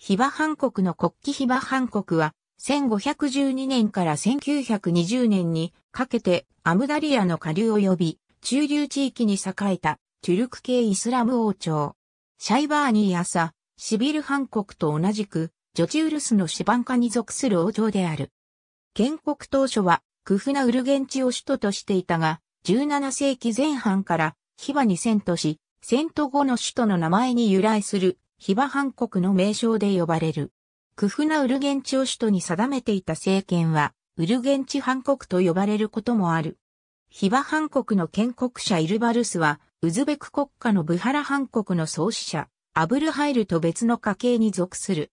ヒバハン国の国旗ヒバハン国は、1512年から1920年にかけてアムダリアの下流及び中流地域に栄えたチュルク系イスラム王朝。シャイバーニーアサ、シビルハン国と同じくジョチウルスのシバンカに属する王朝である。建国当初はクフナウルゲンチを首都としていたが、17世紀前半からヒバに遷都し、遷都後の首都の名前に由来するヒバハン国の名称で呼ばれる。クフナウルゲンチを首都に定めていた政権は、ウルゲンチハン国と呼ばれることもある。ヒバハン国の建国者イルバルスは、ウズベク国家のブハラハン国の創始者、アブルハイルと別の家系に属する。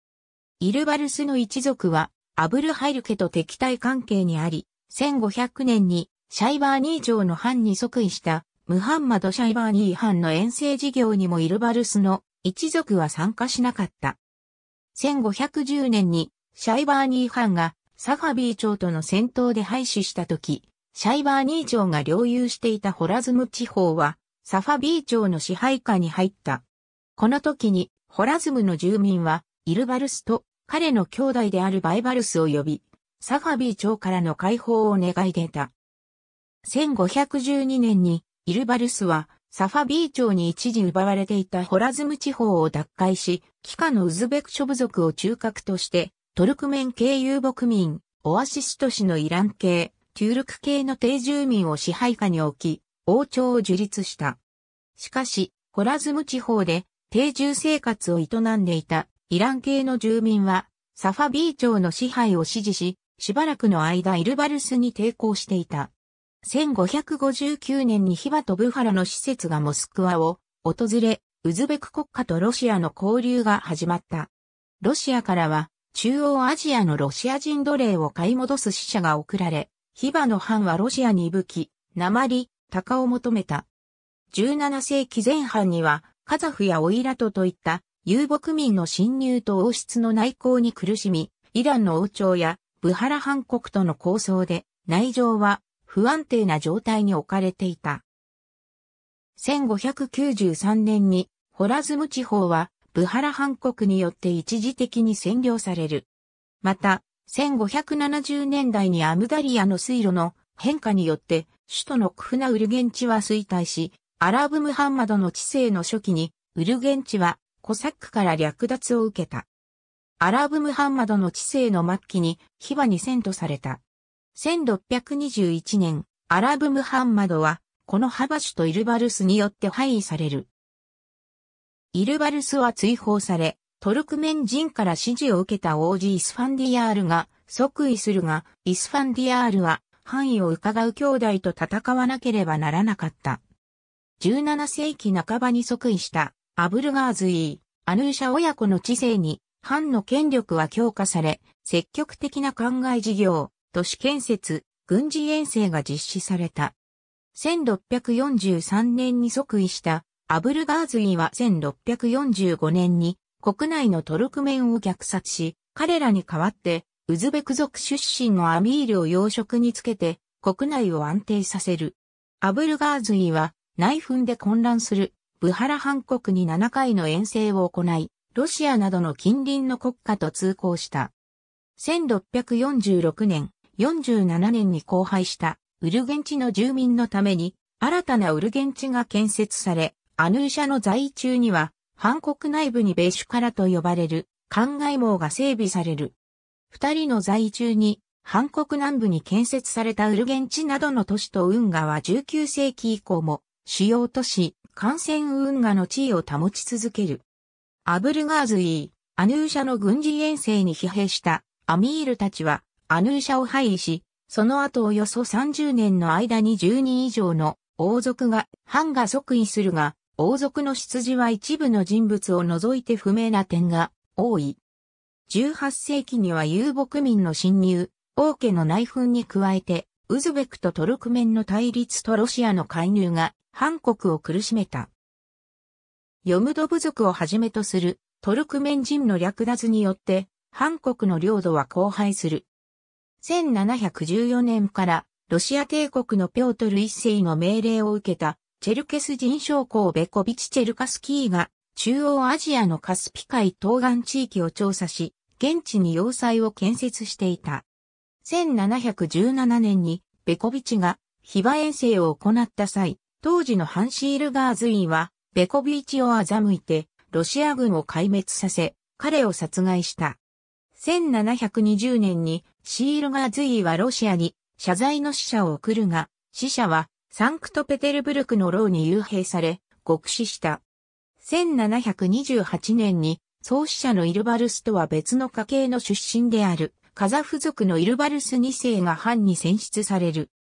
イルバルスの一族は、アブルハイル家と敵対関係にあり、1500年にシャイバーニー城の藩に即位したムハンマド・シャイバーニー藩の遠征事業にもイルバルスの一族は参加しなかった。1510年にシャイバーニー藩がサファビー朝との戦闘で廃止した時、シャイバーニー朝が領有していたホラズム地方はサファビー朝の支配下に入った。この時にホラズムの住民はイルバルスと彼の兄弟であるバイバルスを呼び、サファビー朝からの解放を願い出た。1512年にイルバルスはサファビー朝に一時奪われていたホラズム地方を奪回し、帰化のウズベク諸部族を中核として、トルクメン系遊牧民、オアシス都市のイラン系、テュールク系の定住民を支配下に置き、王朝を樹立した。しかし、ホラズム地方で定住生活を営んでいたイラン系の住民は、サファビー朝の支配を支持し、しばらくの間イルバルスに抵抗していた。1559年にヒバとブハラの施設がモスクワを訪れ、ウズベク国家とロシアの交流が始まった。ロシアからは中央アジアのロシア人奴隷を買い戻す死者が送られ、ヒバの藩はロシアに武器、鉛、鷹を求めた。17世紀前半にはカザフやオイラトといった遊牧民の侵入と王室の内向に苦しみ、イランの王朝やブハラ藩国との抗争で内情は不安定な状態に置かれていた。1593年にホラズム地方はブハラ藩国によって一時的に占領される。また、1570年代にアムダリアの水路の変化によって首都のクフナウルゲンチは衰退し、アラブムハンマドの治世の初期にウルゲンチはコサックから略奪を受けた。アラブムハンマドの治世の末期にヒバに遷都された。1621年、アラブムハンマドは、このハバシュとイルバルスによって廃位される。イルバルスは追放され、トルクメン人から支持を受けた王子イスファンディアールが即位するが、イスファンディアールは範囲を伺う兄弟と戦わなければならなかった。17世紀半ばに即位したアブルガーズイー、アヌーシャ親子の知性に、藩の権力は強化され、積極的な考え事業、都市建設、軍事遠征が実施された。1643年に即位したアブルガーズイは1645年に国内のトルクメンを虐殺し、彼らに代わってウズベク族出身のアミールを養殖につけて国内を安定させる。アブルガーズイは内紛で混乱するブハラハン国に7回の遠征を行い、ロシアなどの近隣の国家と通行した。1646年、47年に荒廃したウルゲンチの住民のために新たなウルゲンチが建設され、アヌーシャの在位中には、韓国内部にベーシュカラと呼ばれる灌漑網が整備される。二人の在位中に、韓国南部に建設されたウルゲンチなどの都市と運河は19世紀以降も主要都市、幹線運河の地位を保ち続ける。アブルガーズイー、アヌーシャの軍事遠征に疲弊したアミールたちはアヌーシャを廃位し、その後およそ30年の間に10人以上の王族が、藩が即位するが、王族の出自は一部の人物を除いて不明な点が多い。18世紀には遊牧民の侵入、王家の内紛に加えて、ウズベクとトルクメンの対立とロシアの介入が、韓国を苦しめた。ヨムド部族をはじめとするトルクメン人の略奪によって、韓国の領土は荒廃する。1714年からロシア帝国のピョートル一世の命令を受けたチェルケス人将校ベコビチ・チェルカスキーが中央アジアのカスピ海東岸地域を調査し、現地に要塞を建設していた。1717年にベコビチがヒバ遠征を行った際、当時のハンシールガーズイはベコビチを欺いてロシア軍を壊滅させ、彼を殺害した。1720年にシールガー随イはロシアに謝罪の使者を送るが、使者はサンクトペテルブルクの牢に幽閉され、獄死した。1728年に創始者のイルバルスとは別の家系の出身であるカザフ族のイルバルス2世が藩に選出される。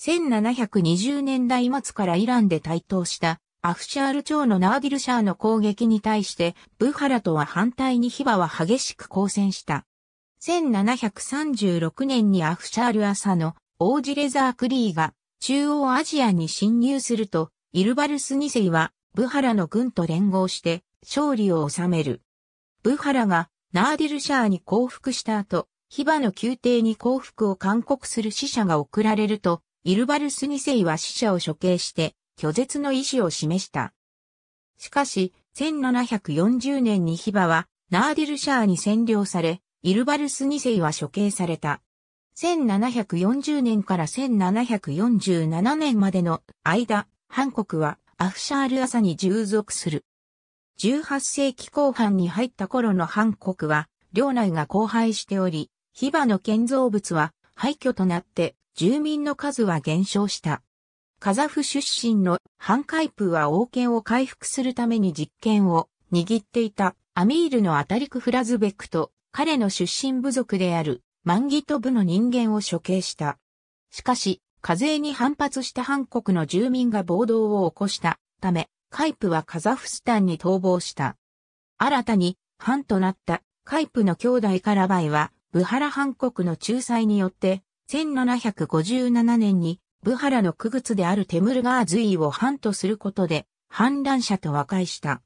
1720年代末からイランで台頭したアフシャール朝のナーディルシャーの攻撃に対して、ブハラとは反対にヒバは激しく抗戦した。1736年にアフシャール朝の王子レザークリーが中央アジアに侵入すると、イルバルス二世はブハラの軍と連合して勝利を収める。ブハラがナーディルシャーに降伏した後、ヒバの宮廷に降伏を勧告する死者が送られると、イルバルス二世は死者を処刑して、拒絶の意思を示した。しかし、1740年にヒバは、ナーディルシャーに占領され、イルバルス2世は処刑された。1740年から1747年までの間、ハンコクはアフシャール朝に従属する。18世紀後半に入った頃のハンコクは、領内が荒廃しており、ヒバの建造物は廃墟となって、住民の数は減少した。カザフ出身のハンカイプは王権を回復するために実権を握っていたアミールのアタリク・フラズベクと彼の出身部族であるマンギト部の人間を処刑した。しかし、課税に反発したハ韓国の住民が暴動を起こしたため、カイプはカザフスタンに逃亡した。新たに、藩となったカイプの兄弟カラバイは、ブハラハ韓国の仲裁によって、1757年にブハラの区仏であるテムルガー随を反とすることで、反乱者と和解した。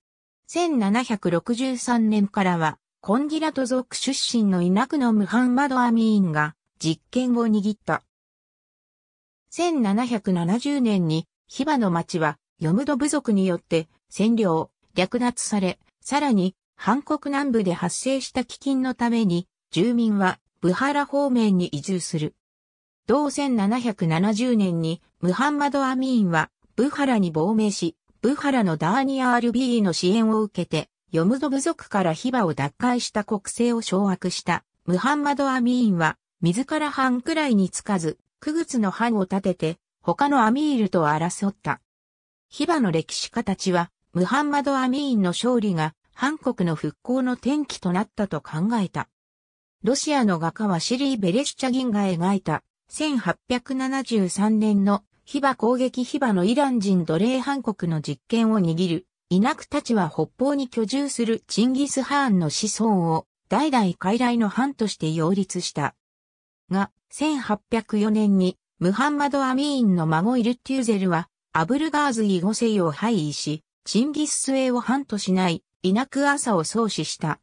1763年からは、コンギラト族出身のイナクのムハンマド・アミーンが実権を握った。1770年に、ヒバの町は、ヨムド部族によって占領、略奪され、さらに、韓国南部で発生した飢饉のために、住民は、ブハラ方面に移住する。同1770年にムハンマド・アミーンはブハラに亡命し、ブハラのダーニア・アルビーの支援を受けて、ヨムド部族からヒバを奪回した国政を掌握したムハンマド・アミーンは、自ら藩くらいにつかず、ク月の藩を立てて、他のアミールと争った。ヒバの歴史家たちは、ムハンマド・アミーンの勝利が、韓国の復興の転機となったと考えた。ロシアの画家はシリー・ベレシチャギンが描いた1873年のヒバ攻撃ヒバのイラン人奴隷反国の実権を握る、イナクたちは北方に居住するチンギス・ハーンの子孫を代々傀儡の藩として擁立した。が、1804年にムハンマド・アミーンの孫イルテューゼルはアブルガーズ・イゴセイを廃位し、チンギス・スイを藩としないイナク・アサを創始した。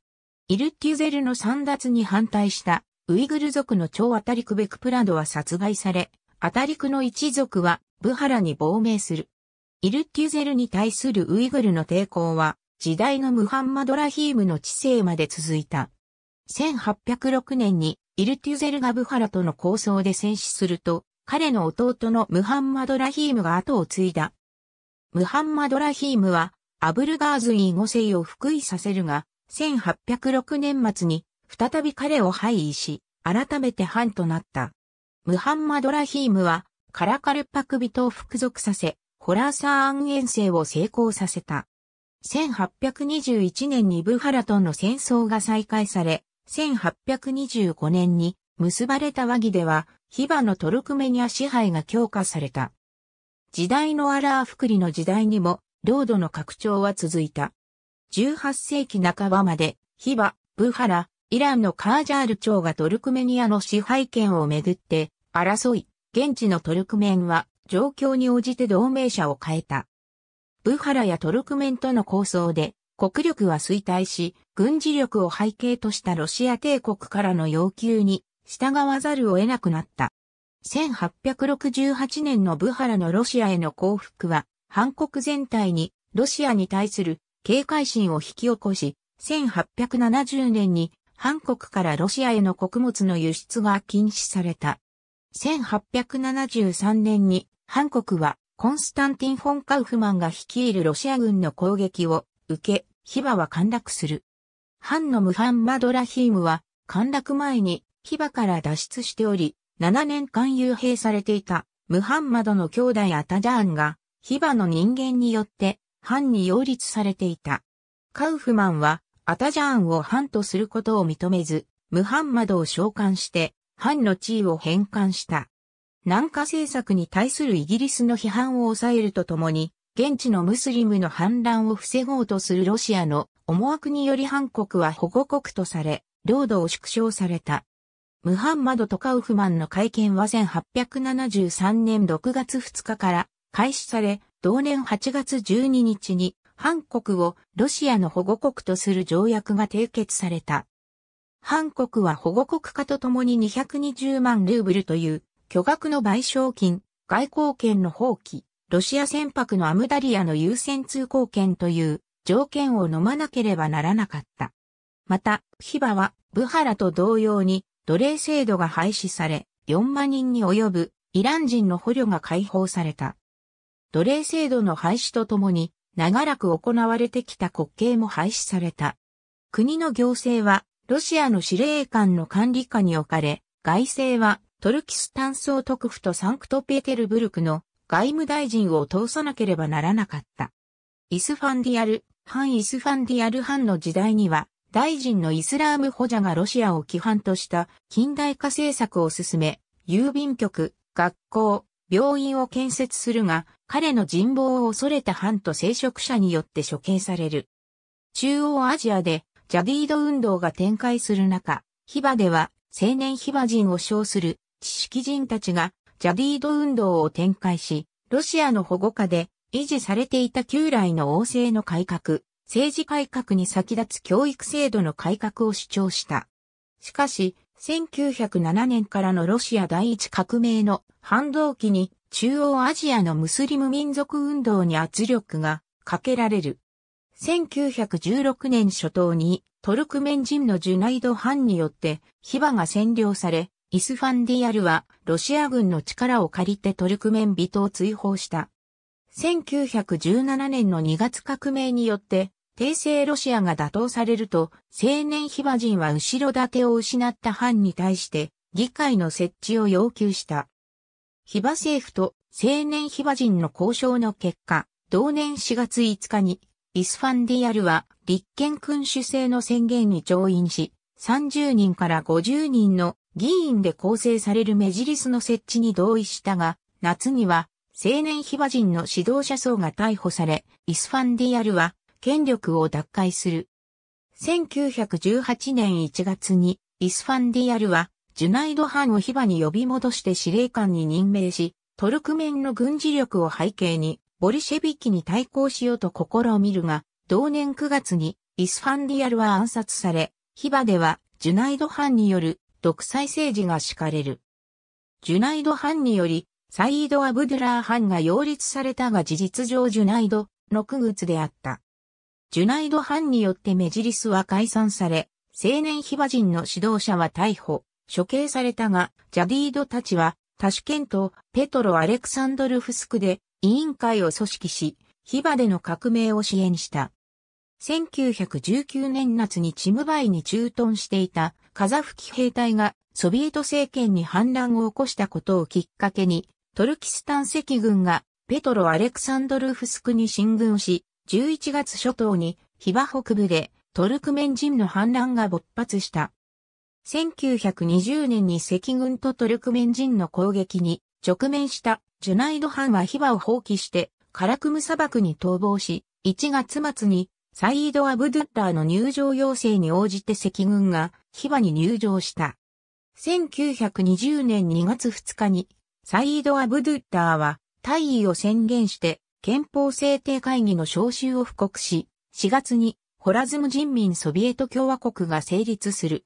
イルテューゼルの散奪に反対したウイグル族の長アタリク・ベクプラドは殺害され、アタリクの一族はブハラに亡命する。イルテュゼルに対するウイグルの抵抗は、時代のムハンマド・ラヒームの治世まで続いた。1806年にイルテュゼルがブハラとの抗争で戦死すると、彼の弟のムハンマド・ラヒームが後を継いだ。ムハンマド・ラヒームは、アブルガーズイー5世を復位させるが、1806年末に再び彼を廃位し、改めて藩となった。ムハンマド・ラヒームは、カラカルパク人を服属させ、ホラーサーン遠征を成功させた。1821年にブハラとの戦争が再開され、1825年に結ばれた和議では、ヒバのトルクメニア支配が強化された。時代のアラーフクリの時代にも、領土の拡張は続いた。18世紀半ばまで、ヒバ、ブハラ、イランのカージャール朝がトルクメニアの支配権をめぐって争い、現地のトルクメンは状況に応じて同盟者を変えた。ブハラやトルクメンとの抗争で国力は衰退し、軍事力を背景としたロシア帝国からの要求に従わざるを得なくなった。1868年のブハラのロシアへの降伏は、韓国全体にロシアに対する警戒心を引き起こし、1870年に韓国からロシアへの穀物の輸出が禁止された。1873年に、韓国はコンスタンティン・フォン・カウフマンが率いるロシア軍の攻撃を受け、ヒバは陥落する。藩のムハンマド・ラヒームは陥落前にヒバから脱出しており、7年間幽閉されていたムハンマドの兄弟アタジャーンがヒバの人間によって藩に擁立されていた。カウフマンはアタジャーンを藩とすることを認めず、ムハンマドを召喚して、藩の地位を返還した。南下政策に対するイギリスの批判を抑えるとともに、現地のムスリムの反乱を防ごうとするロシアの思惑により韓国は保護国とされ、領土を縮小された。ムハンマドとカウフマンの会見は1873年6月2日から開始され、同年8月12日に韓国をロシアの保護国とする条約が締結された。韓国は保護国化とともに220万ルーブルという巨額の賠償金、外交権の放棄、ロシア船舶のアムダリアの優先通行権という条件を飲まなければならなかった。また、ヒバはブハラと同様に奴隷制度が廃止され、4万人に及ぶイラン人の捕虜が解放された。奴隷制度の廃止とともに、長らく行われてきた国慶も廃止された。国の行政はロシアの司令官の管理下に置かれ、外政はトルキスタン総督府とサンクトペテルブルクの外務大臣を通さなければならなかった。イスファンディアル、反イスファンディアル藩の時代には、大臣のイスラーム補助がロシアを規範とした近代化政策を進め、郵便局、学校、病院を建設するが、彼の人望を恐れた藩と聖職者によって処刑される。中央アジアでジャディード運動が展開する中、ヒバでは青年ヒバ人を称する知識人たちがジャディード運動を展開し、ロシアの保護下で維持されていた旧来の王政の改革、政治改革に先立つ教育制度の改革を主張した。しかし、1907年からのロシア第一革命の反動期に中央アジアのムスリム民族運動に圧力がかけられる。1916年初頭にトルクメン人のジュナイド・ハンによってヒバが占領され、イスファンディアルはロシア軍の力を借りてトルクメン人を追放した。1917年の2月革命によって帝政ロシアが打倒されると、青年ヒバ人は後ろ盾を失った藩に対して、議会の設置を要求した。ヒバ政府と青年ヒバ人の交渉の結果、同年4月5日に、イスファンディアルは立憲君主制の宣言に調印し、30人から50人の議員で構成されるメジリスの設置に同意したが、夏には青年ヒバ人の指導者層が逮捕され、イスファンディアルは権力を奪回する。1918年1月にイスファンディアルはジュナイド・ハンをヒバに呼び戻して司令官に任命し、トルクメンの軍事力を背景にボリシェビキに対抗しようと試みるが、同年9月にイスファンディアルは暗殺され、ヒバではジュナイド・ハンによる独裁政治が敷かれる。ジュナイド・ハンにより、サイード・アブドゥラー・ハンが擁立されたが事実上ジュナイドの区別であった。ジュナイド・藩によってメジリスは解散され、青年ヒバ人の指導者は逮捕、処刑されたが、ジャディードたちは、タシュケント、ペトロ・アレクサンドルフスクで委員会を組織し、ヒバでの革命を支援した。1919年夏にチムバイに駐屯していたカザフ騎兵隊がソビエト政権に反乱を起こしたことをきっかけにトルキスタン赤軍がペトロ・アレクサンドルフスクに進軍し11月初頭に、ヒバ北部でトルクメン人の反乱が勃発した。1920年に赤軍とトルクメン人の攻撃に直面したジュナイド藩はヒバを放棄してカラクム砂漠に逃亡し、1月末にサイード・アブドゥッラーの入場要請に応じて赤軍がヒバに入場した。1920年2月2日にサイード・アブドゥッラーは大尉を宣言して憲法制定会議の招集を布告し、4月にホラズム人民ソビエト共和国が成立する。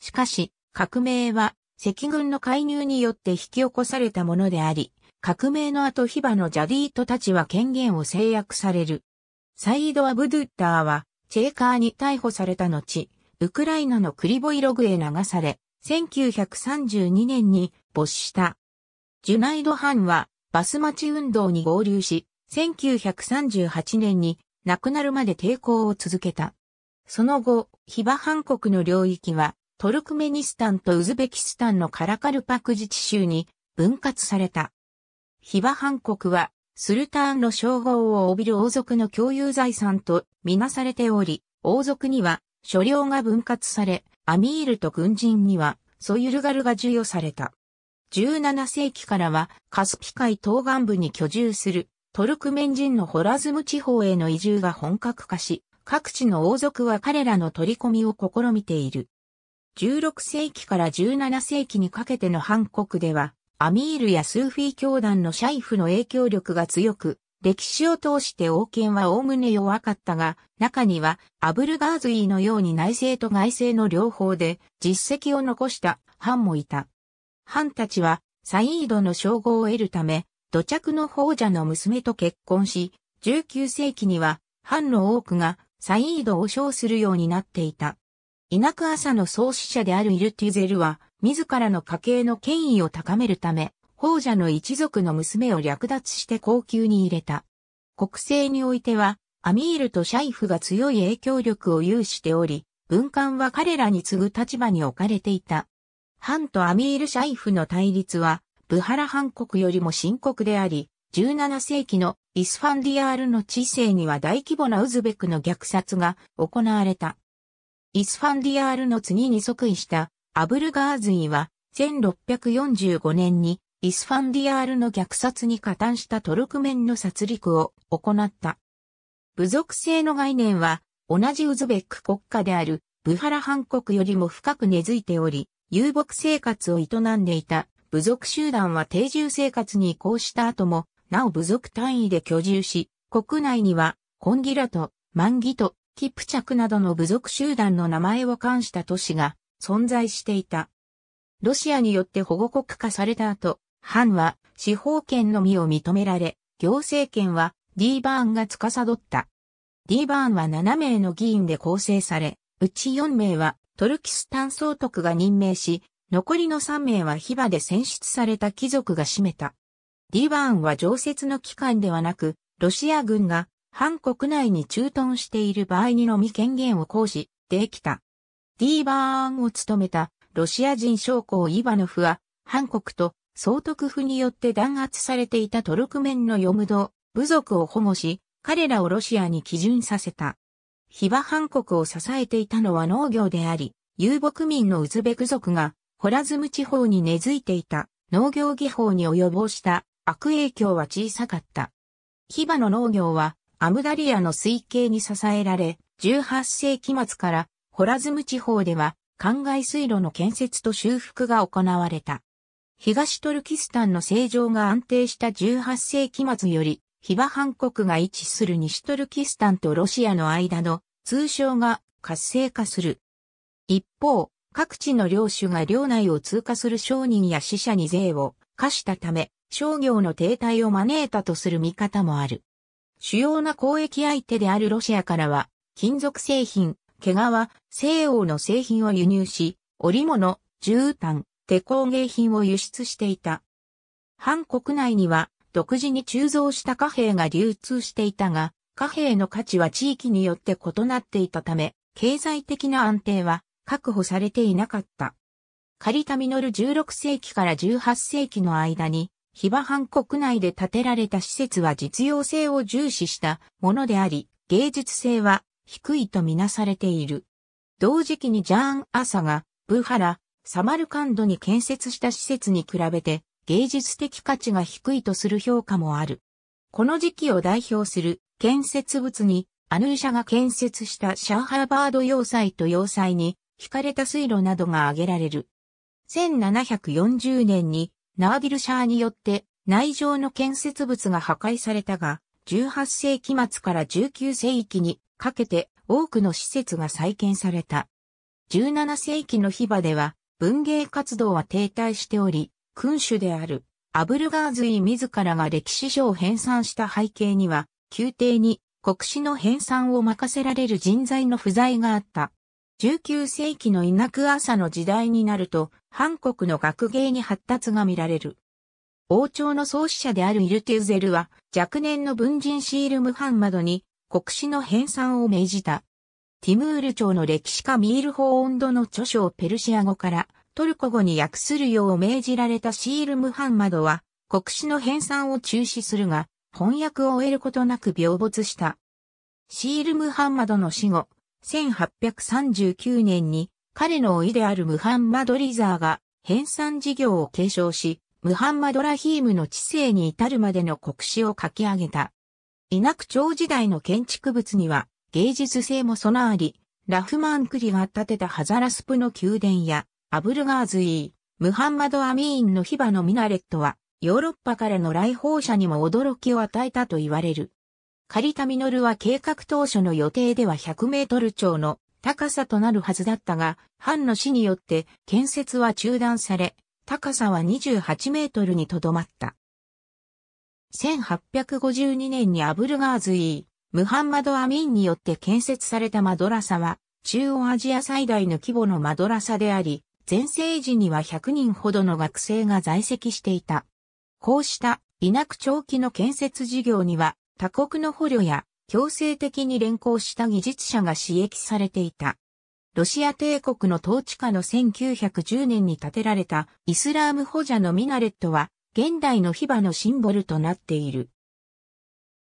しかし、革命は赤軍の介入によって引き起こされたものであり、革命の後ヒバのジャディートたちは権限を制約される。サイード・アブドゥッターは、チェーカーに逮捕された後、ウクライナのクリボイログへ流され、1932年に没した。ジュナイド・ハンは、バス待ち運動に合流し、1938年に亡くなるまで抵抗を続けた。その後、ヒバハン国の領域はトルクメニスタンとウズベキスタンのカラカルパク自治州に分割された。ヒバハン国はスルターンの称号を帯びる王族の共有財産とみなされており、王族には所領が分割され、アミールと軍人にはソユルガルが授与された。17世紀からはカスピ海東岸部に居住するトルクメン人のホラズム地方への移住が本格化し、各地の王族は彼らの取り込みを試みている。16世紀から17世紀にかけての韓国では、アミールやスーフィー教団のシャイフの影響力が強く、歴史を通して王権は概ね弱かったが、中にはアブルガーズイのように内政と外政の両方で実績を残した藩もいた。藩たちはサイードの称号を得るため、土着の法者の娘と結婚し、19世紀には、藩の多くがサイードを称するようになっていた。イナク朝の創始者であるイルティゼルは、自らの家系の権威を高めるため、法者の一族の娘を略奪して高級に入れた。国政においては、アミールとシャイフが強い影響力を有しており、文官は彼らに次ぐ立場に置かれていた。藩とアミール・シャイフの対立は、ブハラ藩国よりも深刻であり、17世紀のイスファンディアールの治世には大規模なウズベクの虐殺が行われた。イスファンディアールの次に即位したアブルガーズイは1645年にイスファンディアールの虐殺に加担したトルクメンの殺戮を行った。部族性の概念は同じウズベック国家であるブハラハン国よりも深く根付いており、遊牧生活を営んでいた部族集団は定住生活に移行した後も、なお部族単位で居住し、国内には、コンギラと、マンギト、キプチャクなどの部族集団の名前を冠した都市が存在していた。ロシアによって保護国化された後、藩は司法権のみを認められ、行政権はディーバーンが司った。ディーバーンは7名の議員で構成され、うち4名はトルキスタン総督が任命し、残りの3名はヒバで選出された貴族が占めた。ディバーンは常設の機関ではなく、ロシア軍が反国内に駐屯している場合にのみ権限を行使できた。ディバーンを務めたロシア人将校イバノフは、反国と総督府によって弾圧されていたトルクメンのヨムド、部族を保護し、彼らをロシアに基準させた。ヒバ反国を支えていたのは農業であり、遊牧民のウズベク族がホラズム地方に根付いていた農業技法に及ぼした悪影響は小さかった。ヒバの農業はアムダリアの推計に支えられ、18世紀末からホラズム地方では灌漑水路の建設と修復が行われた。東トルキスタンの政情が安定した18世紀末より、ヒバハン国が位置する西トルキスタンとロシアの間の通商が活性化する。一方、各地の領主が領内を通過する商人や死者に税を課したため、商業の停滞を招いたとする見方もある。主要な交易相手であるロシアからは、金属製品、毛皮、西欧の製品を輸入し、織物、絨毯、手工芸品を輸出していた。反国内には、独自に鋳造した貨幣が流通していたが、貨幣の価値は地域によって異なっていたため、経済的な安定は確保されていなかった。仮田ル16世紀から18世紀の間に、ヒバハン国内で建てられた施設は実用性を重視したものであり、芸術性は低いとみなされている。同時期にジャーン・アサが、ブハラ、サマルカンドに建設した施設に比べて、芸術的価値が低いとする評価もある。この時期を代表する建設物に、アヌーシャが建設したシャーハーバード要塞と要塞に引かれた水路などが挙げられる。1740年にナービルシャーによって内城の建設物が破壊されたが、18世紀末から19世紀にかけて多くの施設が再建された。17世紀のヒバでは文芸活動は停滞しており、君主であるアブルガーズイ自らが歴史書を編纂した背景には、宮廷に国史の編纂を任せられる人材の不在があった。19世紀の医学朝の時代になると、韓国の学芸に発達が見られる。王朝の創始者であるイルテュゼルは、若年の文人シール・ムハンマドに、国史の編纂を命じた。ティムール朝の歴史家ミール・ホーンドの著書をペルシア語からトルコ語に訳するよう命じられたシール・ムハンマドは、国史の編纂を中止するが、翻訳を終えることなく病没した。シール・ムハンマドの死後、1839年に彼の甥であるムハンマド・リザーが編纂事業を継承し、ムハンマド・ラヒームの知性に至るまでの国史を書き上げた。イナク朝時代の建築物には芸術性も備わり、ラフマンクリが建てたハザラスプの宮殿やアブルガーズイー、ムハンマド・アミーンのヒバのミナレットはヨーロッパからの来訪者にも驚きを与えたと言われる。仮ノルは計画当初の予定では100メートル超の高さとなるはずだったが、藩の死によって建設は中断され、高さは28メートルにとどまった。1852年にアブルガーズイー、ムハンマド・アミンによって建設されたマドラサは、中央アジア最大の規模のマドラサであり、全盛時には100人ほどの学生が在籍していた。こうした、稲区長期の建設事業には、他国の捕虜や強制的に連行した技術者が刺激されていた。ロシア帝国の統治下の1910年に建てられたイスラーム補者のミナレットは現代のヒバのシンボルとなっている。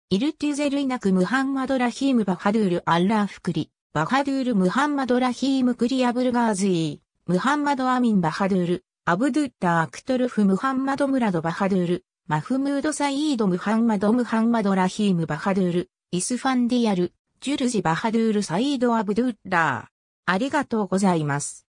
イルティゼルイナクムハンマドラヒームバハドゥールアッラーフクリ、バハドゥールムハンマドラヒームクリアブルガーズイー、ムハンマドアミンバハドゥール、アブドゥッタークトルフムハンマドムラドバハドゥール、マフムード・サイード・ムハンマド・ムハンマド・ラヒーム・バハドゥール、イスファンディアル、ジュルジ・バハドゥール・サイード・アブドゥッラー。ありがとうございます。